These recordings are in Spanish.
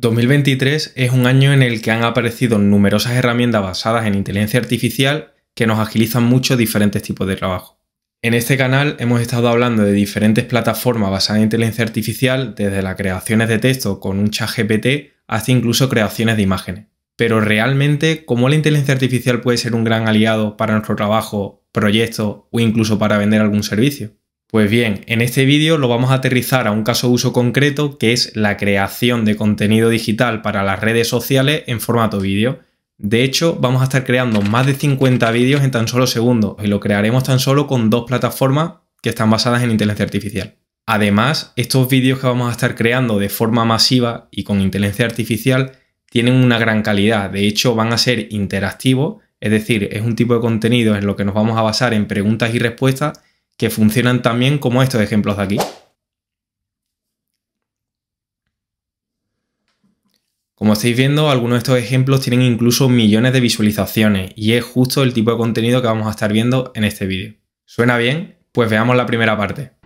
2023 es un año en el que han aparecido numerosas herramientas basadas en inteligencia artificial que nos agilizan mucho diferentes tipos de trabajo. En este canal hemos estado hablando de diferentes plataformas basadas en inteligencia artificial, desde las creaciones de texto con un chat GPT hasta incluso creaciones de imágenes. Pero realmente, ¿cómo la inteligencia artificial puede ser un gran aliado para nuestro trabajo, proyecto o incluso para vender algún servicio? Pues bien, en este vídeo lo vamos a aterrizar a un caso de uso concreto que es la creación de contenido digital para las redes sociales en formato vídeo. De hecho, vamos a estar creando más de 50 vídeos en tan solo segundos y lo crearemos tan solo con dos plataformas que están basadas en inteligencia artificial. Además, estos vídeos que vamos a estar creando de forma masiva y con inteligencia artificial tienen una gran calidad. De hecho, van a ser interactivos, es decir, es un tipo de contenido en lo que nos vamos a basar en preguntas y respuestas que funcionan también como estos ejemplos de aquí. Como estáis viendo, algunos de estos ejemplos tienen incluso millones de visualizaciones y es justo el tipo de contenido que vamos a estar viendo en este vídeo. ¿Suena bien? Pues veamos la primera parte.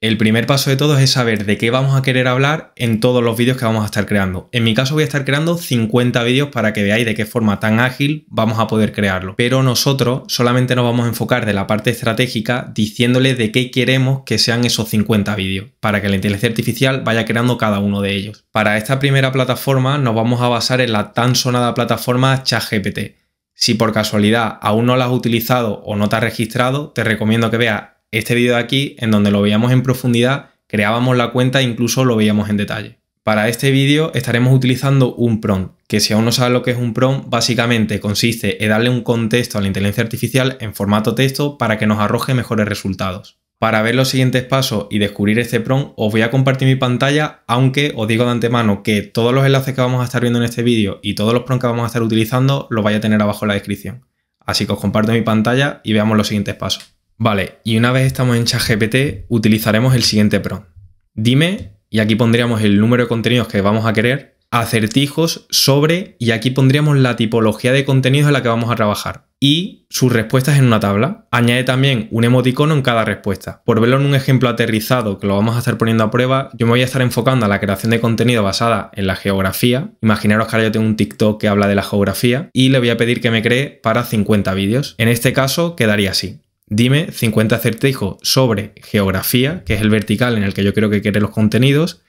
El primer paso de todo es saber de qué vamos a querer hablar en todos los vídeos que vamos a estar creando. En mi caso voy a estar creando 50 vídeos para que veáis de qué forma tan ágil vamos a poder crearlo. Pero nosotros solamente nos vamos a enfocar de la parte estratégica diciéndole de qué queremos que sean esos 50 vídeos para que la inteligencia artificial vaya creando cada uno de ellos. Para esta primera plataforma nos vamos a basar en la tan sonada plataforma ChatGPT. Si por casualidad aún no la has utilizado o no te has registrado, te recomiendo que veas este vídeo de aquí, en donde lo veíamos en profundidad, creábamos la cuenta e incluso lo veíamos en detalle. Para este vídeo estaremos utilizando un prompt, que si aún no sabes lo que es un PROM, básicamente consiste en darle un contexto a la inteligencia artificial en formato texto para que nos arroje mejores resultados. Para ver los siguientes pasos y descubrir este prompt, os voy a compartir mi pantalla, aunque os digo de antemano que todos los enlaces que vamos a estar viendo en este vídeo y todos los prompts que vamos a estar utilizando los vais a tener abajo en la descripción. Así que os comparto mi pantalla y veamos los siguientes pasos. Vale, y una vez estamos en ChatGPT, utilizaremos el siguiente prompt. Dime, y aquí pondríamos el número de contenidos que vamos a querer, acertijos sobre, y aquí pondríamos la tipología de contenidos en la que vamos a trabajar. Y sus respuestas en una tabla. Añade también un emoticono en cada respuesta. Por verlo en un ejemplo aterrizado que lo vamos a estar poniendo a prueba, yo me voy a estar enfocando a la creación de contenido basada en la geografía. Imaginaros que ahora yo tengo un TikTok que habla de la geografía y le voy a pedir que me cree para 50 vídeos. En este caso quedaría así. Dime 50 acertijos sobre geografía, que es el vertical en el que yo creo que quiere los contenidos,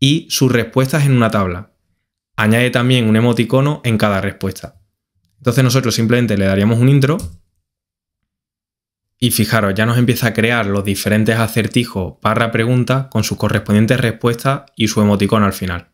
y sus respuestas en una tabla. Añade también un emoticono en cada respuesta. Entonces nosotros simplemente le daríamos un intro y fijaros, ya nos empieza a crear los diferentes acertijos para preguntas con sus correspondientes respuestas y su emoticono al final.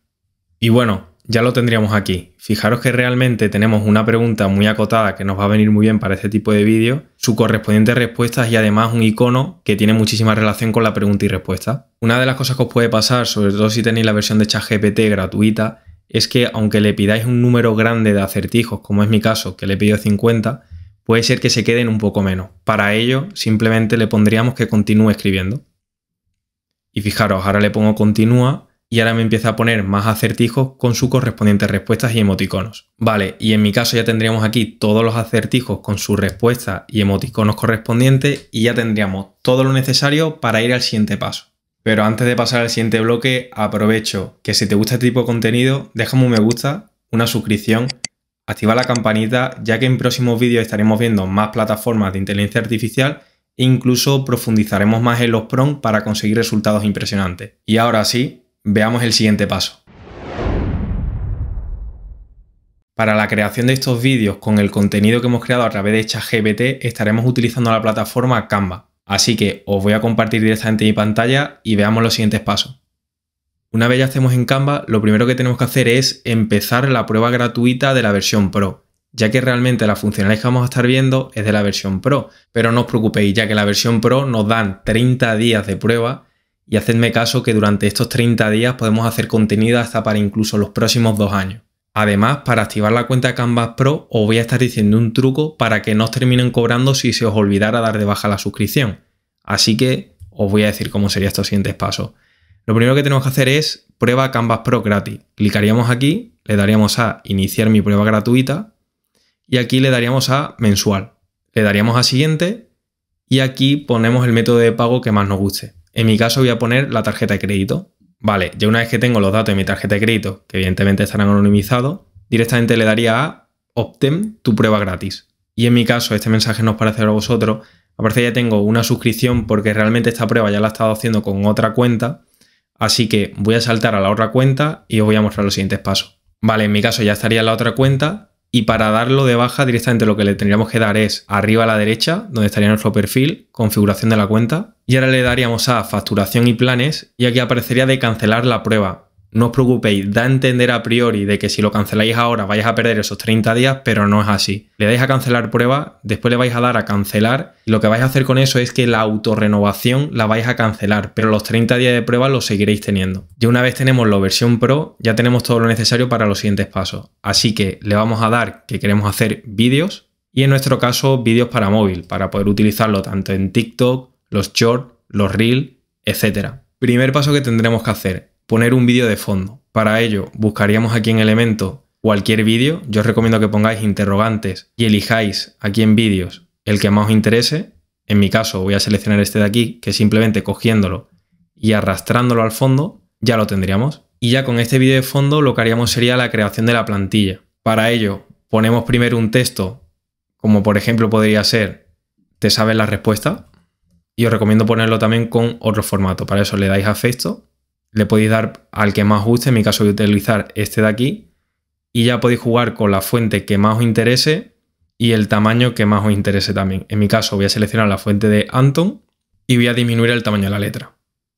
Y bueno, ya lo tendríamos aquí. Fijaros que realmente tenemos una pregunta muy acotada que nos va a venir muy bien para este tipo de vídeo, su correspondiente respuesta y además un icono que tiene muchísima relación con la pregunta y respuesta. Una de las cosas que os puede pasar, sobre todo si tenéis la versión de ChatGPT gratuita, es que aunque le pidáis un número grande de acertijos, como es mi caso, que le pido 50, puede ser que se queden un poco menos. Para ello, simplemente le pondríamos que continúe escribiendo. Y fijaros, ahora le pongo continúa y ahora me empieza a poner más acertijos con sus correspondientes respuestas y emoticonos. Vale, y en mi caso ya tendríamos aquí todos los acertijos con sus respuestas y emoticonos correspondientes y ya tendríamos todo lo necesario para ir al siguiente paso. Pero antes de pasar al siguiente bloque, aprovecho que si te gusta este tipo de contenido, déjame un me gusta, una suscripción, activa la campanita, ya que en próximos vídeos estaremos viendo más plataformas de inteligencia artificial e incluso profundizaremos más en los PROM para conseguir resultados impresionantes. Y ahora sí, Veamos el siguiente paso. Para la creación de estos vídeos con el contenido que hemos creado a través de ChatGPT estaremos utilizando la plataforma Canva, así que os voy a compartir directamente mi pantalla y veamos los siguientes pasos. Una vez ya estemos en Canva, lo primero que tenemos que hacer es empezar la prueba gratuita de la versión Pro, ya que realmente las funcionalidades que vamos a estar viendo es de la versión Pro, pero no os preocupéis, ya que la versión Pro nos dan 30 días de prueba y hacedme caso que durante estos 30 días podemos hacer contenido hasta para incluso los próximos dos años. Además, para activar la cuenta Canvas Pro os voy a estar diciendo un truco para que no os terminen cobrando si se os olvidara dar de baja la suscripción. Así que os voy a decir cómo serían estos siguientes pasos. Lo primero que tenemos que hacer es prueba Canvas Pro gratis. Clicaríamos aquí, le daríamos a iniciar mi prueba gratuita y aquí le daríamos a mensual. Le daríamos a siguiente y aquí ponemos el método de pago que más nos guste. En mi caso voy a poner la tarjeta de crédito. Vale, ya una vez que tengo los datos de mi tarjeta de crédito, que evidentemente estarán anonimizados, directamente le daría a Optem tu prueba gratis. Y en mi caso, este mensaje no os parece a vosotros, Aparece ya tengo una suscripción porque realmente esta prueba ya la he estado haciendo con otra cuenta, así que voy a saltar a la otra cuenta y os voy a mostrar los siguientes pasos. Vale, en mi caso ya estaría en la otra cuenta y para darlo de baja directamente lo que le tendríamos que dar es arriba a la derecha, donde estaría nuestro perfil, configuración de la cuenta. Y ahora le daríamos a facturación y planes y aquí aparecería de cancelar la prueba no os preocupéis, da a entender a priori de que si lo canceláis ahora vais a perder esos 30 días, pero no es así. Le dais a cancelar prueba, después le vais a dar a cancelar lo que vais a hacer con eso es que la autorrenovación la vais a cancelar, pero los 30 días de prueba los seguiréis teniendo. Ya una vez tenemos la versión Pro, ya tenemos todo lo necesario para los siguientes pasos. Así que le vamos a dar que queremos hacer vídeos y en nuestro caso vídeos para móvil, para poder utilizarlo tanto en TikTok, los short, los reels, etc. Primer paso que tendremos que hacer, poner un vídeo de fondo. Para ello, buscaríamos aquí en Elemento cualquier vídeo. Yo os recomiendo que pongáis interrogantes y elijáis aquí en vídeos el que más os interese. En mi caso, voy a seleccionar este de aquí, que simplemente cogiéndolo y arrastrándolo al fondo, ya lo tendríamos. Y ya con este vídeo de fondo lo que haríamos sería la creación de la plantilla. Para ello, ponemos primero un texto, como por ejemplo podría ser, te sabes la respuesta. Y os recomiendo ponerlo también con otro formato. Para eso le dais a texto le podéis dar al que más guste, en mi caso voy a utilizar este de aquí, y ya podéis jugar con la fuente que más os interese y el tamaño que más os interese también. En mi caso voy a seleccionar la fuente de Anton y voy a disminuir el tamaño de la letra.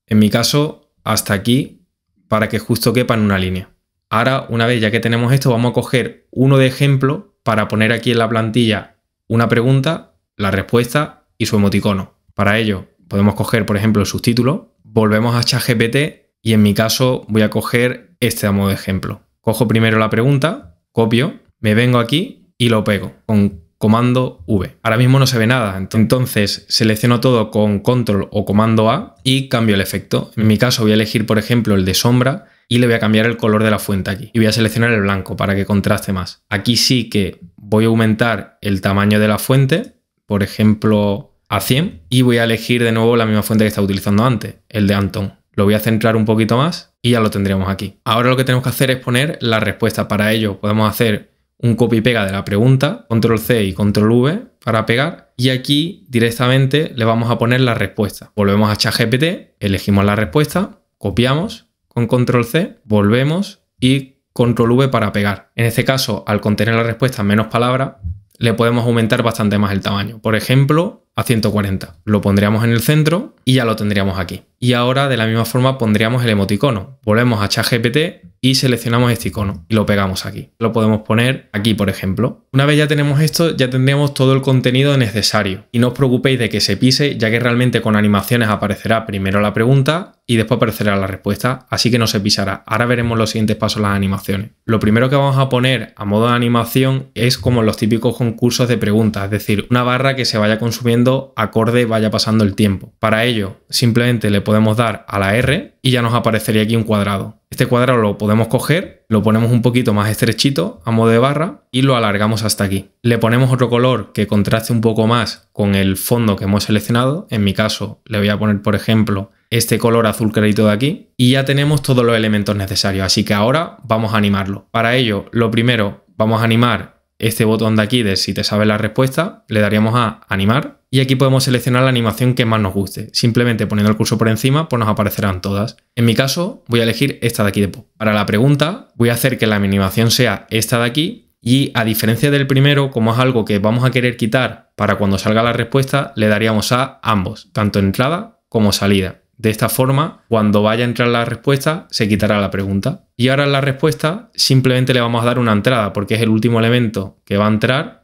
En mi caso, hasta aquí, para que justo quepa en una línea. Ahora, una vez ya que tenemos esto, vamos a coger uno de ejemplo para poner aquí en la plantilla una pregunta, la respuesta y su emoticono. Para ello, podemos coger, por ejemplo, el subtítulo, volvemos a ChatGPT y en mi caso voy a coger este a modo de ejemplo. Cojo primero la pregunta, copio, me vengo aquí y lo pego con comando V. Ahora mismo no se ve nada, entonces selecciono todo con control o comando A y cambio el efecto. En mi caso voy a elegir por ejemplo el de sombra y le voy a cambiar el color de la fuente aquí. Y voy a seleccionar el blanco para que contraste más. Aquí sí que voy a aumentar el tamaño de la fuente, por ejemplo a 100, y voy a elegir de nuevo la misma fuente que estaba utilizando antes, el de Anton lo voy a centrar un poquito más y ya lo tendríamos aquí. Ahora lo que tenemos que hacer es poner la respuesta. Para ello podemos hacer un copy pega de la pregunta, control C y control V para pegar y aquí directamente le vamos a poner la respuesta. Volvemos a ChatGPT, elegimos la respuesta, copiamos con control C, volvemos y control V para pegar. En este caso, al contener la respuesta menos palabras, le podemos aumentar bastante más el tamaño. Por ejemplo, a 140. Lo pondríamos en el centro y ya lo tendríamos aquí y ahora de la misma forma pondríamos el emoticono. Volvemos a ChatGPT y seleccionamos este icono y lo pegamos aquí. Lo podemos poner aquí, por ejemplo. Una vez ya tenemos esto, ya tendremos todo el contenido necesario. Y no os preocupéis de que se pise, ya que realmente con animaciones aparecerá primero la pregunta y después aparecerá la respuesta, así que no se pisará. Ahora veremos los siguientes pasos las animaciones. Lo primero que vamos a poner a modo de animación es como los típicos concursos de preguntas, es decir, una barra que se vaya consumiendo acorde vaya pasando el tiempo. Para ello, simplemente le podemos dar a la R y ya nos aparecería aquí un cuadrado. Este cuadrado lo podemos coger, lo ponemos un poquito más estrechito a modo de barra y lo alargamos hasta aquí. Le ponemos otro color que contraste un poco más con el fondo que hemos seleccionado. En mi caso le voy a poner, por ejemplo, este color azul crédito de aquí y ya tenemos todos los elementos necesarios. Así que ahora vamos a animarlo. Para ello, lo primero, vamos a animar este botón de aquí de si te sabes la respuesta. Le daríamos a animar y aquí podemos seleccionar la animación que más nos guste. Simplemente poniendo el curso por encima, pues nos aparecerán todas. En mi caso, voy a elegir esta de aquí de pop. Para la pregunta, voy a hacer que la animación sea esta de aquí y a diferencia del primero, como es algo que vamos a querer quitar para cuando salga la respuesta, le daríamos a ambos, tanto entrada como salida. De esta forma, cuando vaya a entrar la respuesta, se quitará la pregunta. Y ahora en la respuesta simplemente le vamos a dar una entrada, porque es el último elemento que va a entrar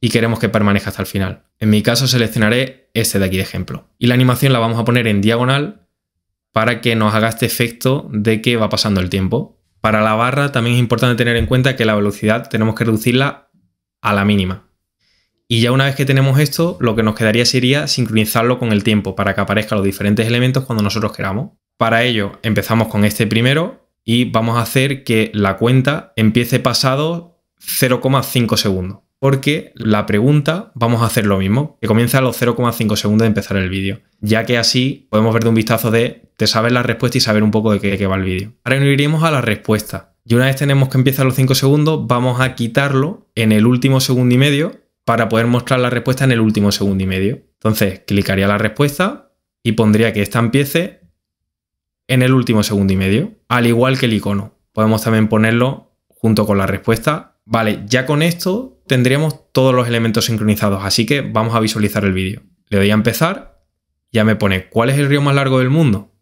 y queremos que permanezca hasta el final. En mi caso seleccionaré este de aquí de ejemplo. Y la animación la vamos a poner en diagonal para que nos haga este efecto de que va pasando el tiempo. Para la barra también es importante tener en cuenta que la velocidad tenemos que reducirla a la mínima. Y ya una vez que tenemos esto, lo que nos quedaría sería sincronizarlo con el tiempo para que aparezcan los diferentes elementos cuando nosotros queramos. Para ello empezamos con este primero y vamos a hacer que la cuenta empiece pasado 0,5 segundos porque la pregunta vamos a hacer lo mismo, que comienza a los 0,5 segundos de empezar el vídeo, ya que así podemos ver de un vistazo de te saber la respuesta y saber un poco de qué, va el vídeo. Ahora nos iríamos a la respuesta. Y una vez tenemos que empezar los 5 segundos, vamos a quitarlo en el último segundo y medio para poder mostrar la respuesta en el último segundo y medio. Entonces, clicaría la respuesta y pondría que esta empiece en el último segundo y medio, al igual que el icono. Podemos también ponerlo junto con la respuesta. Vale, ya con esto tendríamos todos los elementos sincronizados, así que vamos a visualizar el vídeo. Le doy a empezar, ya me pone cuál es el río más largo del mundo.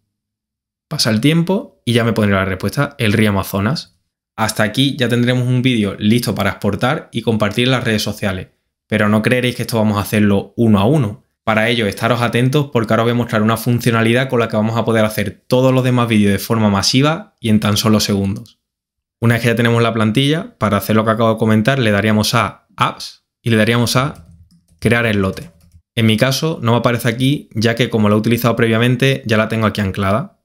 Pasa el tiempo y ya me pondré la respuesta, el río Amazonas. Hasta aquí ya tendremos un vídeo listo para exportar y compartir en las redes sociales, pero no creeréis que esto vamos a hacerlo uno a uno. Para ello, estaros atentos porque ahora os voy a mostrar una funcionalidad con la que vamos a poder hacer todos los demás vídeos de forma masiva y en tan solo segundos. Una vez que ya tenemos la plantilla, para hacer lo que acabo de comentar, le daríamos a Apps y le daríamos a Crear el lote. En mi caso no me aparece aquí, ya que como la he utilizado previamente, ya la tengo aquí anclada.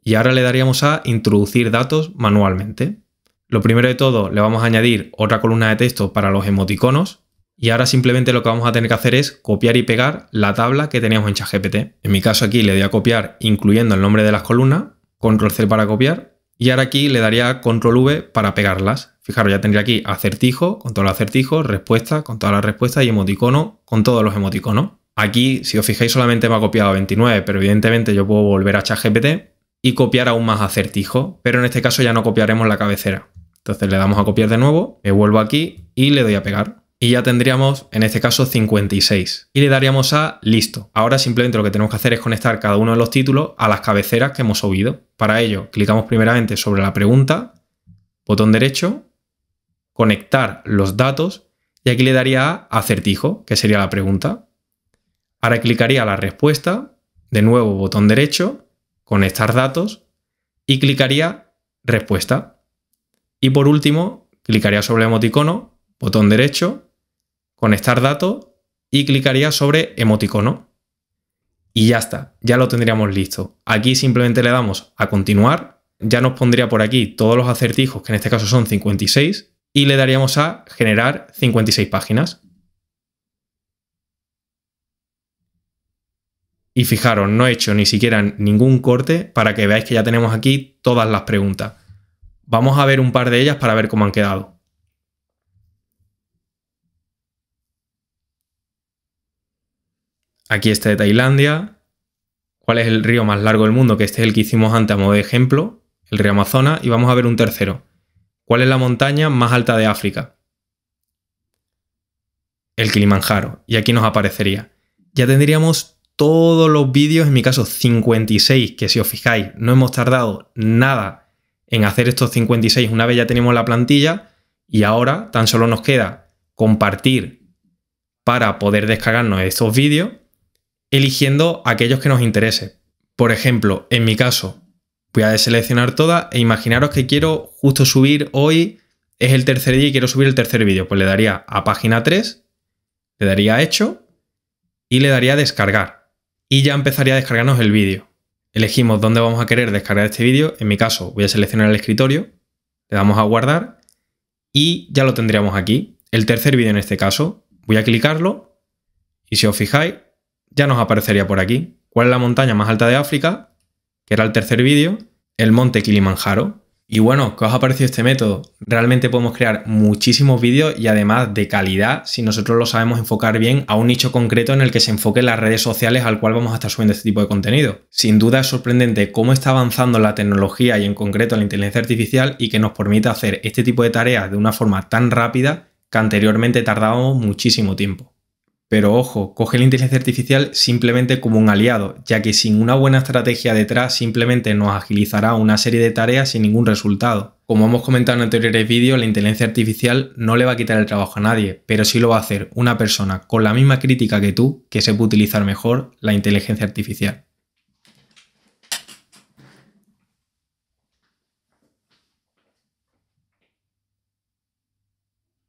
Y ahora le daríamos a Introducir datos manualmente. Lo primero de todo, le vamos a añadir otra columna de texto para los emoticonos. Y ahora simplemente lo que vamos a tener que hacer es copiar y pegar la tabla que teníamos en ChatGPT. En mi caso aquí le doy a copiar incluyendo el nombre de las columnas, control C para copiar y ahora aquí le daría control V para pegarlas. Fijaros, ya tendría aquí acertijo, con todos los acertijos, respuesta, con todas las respuestas y emoticono, con todos los emoticonos. Aquí, si os fijáis, solamente me ha copiado 29, pero evidentemente yo puedo volver a ChatGPT y copiar aún más acertijo, pero en este caso ya no copiaremos la cabecera. Entonces le damos a copiar de nuevo, me vuelvo aquí y le doy a pegar y ya tendríamos en este caso 56 y le daríamos a listo. Ahora simplemente lo que tenemos que hacer es conectar cada uno de los títulos a las cabeceras que hemos subido. Para ello clicamos primeramente sobre la pregunta, botón derecho, conectar los datos y aquí le daría a acertijo, que sería la pregunta. Ahora clicaría la respuesta, de nuevo botón derecho, conectar datos y clicaría respuesta. Y por último, clicaría sobre el emoticono botón derecho, conectar datos y clicaría sobre emoticono. Y ya está, ya lo tendríamos listo. Aquí simplemente le damos a continuar, ya nos pondría por aquí todos los acertijos, que en este caso son 56, y le daríamos a generar 56 páginas. Y fijaros, no he hecho ni siquiera ningún corte para que veáis que ya tenemos aquí todas las preguntas. Vamos a ver un par de ellas para ver cómo han quedado. Aquí este de Tailandia. ¿Cuál es el río más largo del mundo? Que este es el que hicimos antes a modo de ejemplo, el río Amazonas. Y vamos a ver un tercero. ¿Cuál es la montaña más alta de África? El Kilimanjaro. Y aquí nos aparecería. Ya tendríamos todos los vídeos, en mi caso 56, que si os fijáis, no hemos tardado nada en hacer estos 56 una vez ya tenemos la plantilla y ahora tan solo nos queda compartir para poder descargarnos estos vídeos eligiendo aquellos que nos interese. Por ejemplo, en mi caso, voy a deseleccionar todas e imaginaros que quiero justo subir hoy, es el tercer día y quiero subir el tercer vídeo. Pues le daría a página 3, le daría a hecho y le daría a descargar. Y ya empezaría a descargarnos el vídeo. Elegimos dónde vamos a querer descargar este vídeo. En mi caso, voy a seleccionar el escritorio, le damos a guardar y ya lo tendríamos aquí. El tercer vídeo en este caso, voy a clicarlo y si os fijáis, ya nos aparecería por aquí. ¿Cuál es la montaña más alta de África? Que era el tercer vídeo. El monte Kilimanjaro. Y bueno, ¿qué os ha parecido este método? Realmente podemos crear muchísimos vídeos y además de calidad si nosotros lo sabemos enfocar bien a un nicho concreto en el que se enfoquen las redes sociales al cual vamos a estar subiendo este tipo de contenido. Sin duda es sorprendente cómo está avanzando la tecnología y en concreto la inteligencia artificial y que nos permite hacer este tipo de tareas de una forma tan rápida que anteriormente tardábamos muchísimo tiempo. Pero ojo, coge la inteligencia artificial simplemente como un aliado, ya que sin una buena estrategia detrás simplemente nos agilizará una serie de tareas sin ningún resultado. Como hemos comentado en anteriores vídeos, la inteligencia artificial no le va a quitar el trabajo a nadie, pero sí lo va a hacer una persona con la misma crítica que tú que sepa utilizar mejor la inteligencia artificial.